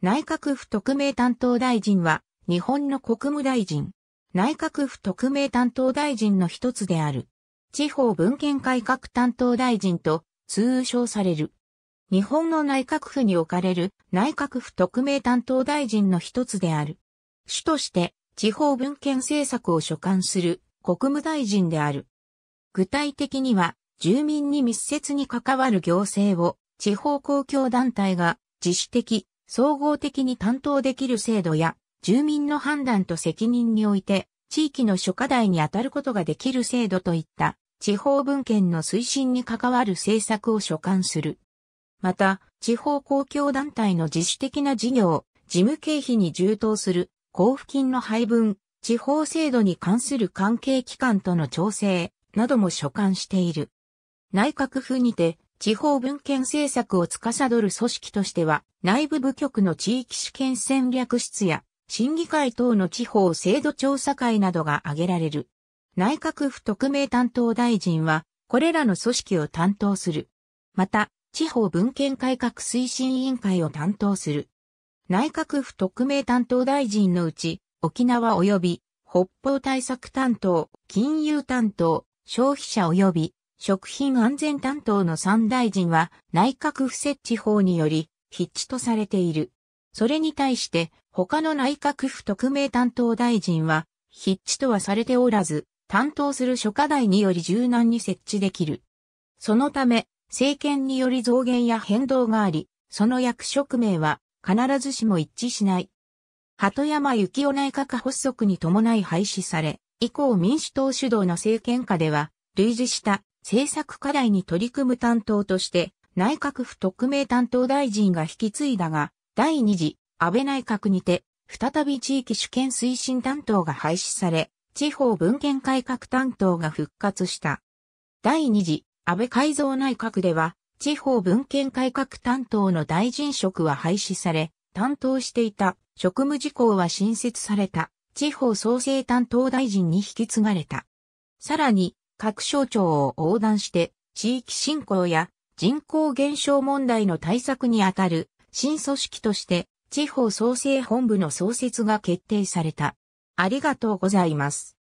内閣府特命担当大臣は、日本の国務大臣。内閣府特命担当大臣の一つである。地方文献改革担当大臣と通称される。日本の内閣府に置かれる内閣府特命担当大臣の一つである。主として地方文献政策を所管する国務大臣である。具体的には住民に密接に関わる行政を地方公共団体が自主的総合的に担当できる制度や、住民の判断と責任において、地域の諸課題に当たることができる制度といった、地方文献の推進に関わる政策を所管する。また、地方公共団体の自主的な事業、事務経費に充当する、交付金の配分、地方制度に関する関係機関との調整なども所管している。内閣府にて地方文献政策を司る組織としては、内部部局の地域主権戦略室や、審議会等の地方制度調査会などが挙げられる。内閣府特命担当大臣は、これらの組織を担当する。また、地方文献改革推進委員会を担当する。内閣府特命担当大臣のうち、沖縄及び北方対策担当、金融担当、消費者及び食品安全担当の三大臣は内閣府設置法により筆致とされている。それに対して他の内閣府特命担当大臣は筆致とはされておらず、担当する諸課題により柔軟に設置できる。そのため、政権により増減や変動があり、その役職名は必ずしも一致しない。鳩山幸夫内閣発足に伴い廃止され、以降民主党主導の政権下では、類似した政策課題に取り組む担当として内閣府特命担当大臣が引き継いだが、第2次安倍内閣にて再び地域主権推進担当が廃止され、地方文献改革担当が復活した。第2次安倍改造内閣では、地方文献改革担当の大臣職は廃止され、担当していた職務事項は新設された地方創生担当大臣に引き継がれた。さらに、各省庁を横断して、地域振興や人口減少問題の対策にあたる新組織として地方創生本部の創設が決定された。ありがとうございます。